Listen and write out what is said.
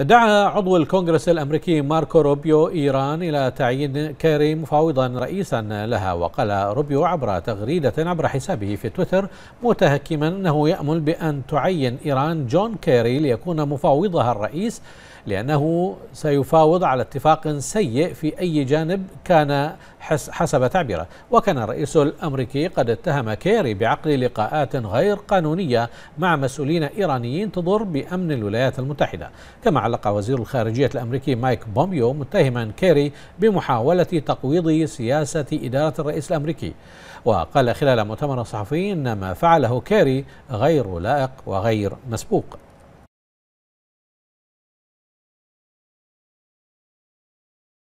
دعا عضو الكونغرس الأمريكي ماركو روبيو إيران إلى تعيين كيري مفاوضا رئيسا لها وقال روبيو عبر تغريدة عبر حسابه في تويتر متهكما أنه يأمل بأن تعين إيران جون كيري ليكون مفاوضها الرئيس لأنه سيفاوض على اتفاق سيء في أي جانب كان حسب تعبيره وكان الرئيس الأمريكي قد اتهم كيري بعقد لقاءات غير قانونية مع مسؤولين إيرانيين تضر بأمن الولايات المتحدة كما علق وزير الخارجية الأمريكي مايك بوميو متهما كيري بمحاولة تقويض سياسة إدارة الرئيس الأمريكي وقال خلال مؤتمر صحفي أن ما فعله كيري غير لائق وغير مسبوق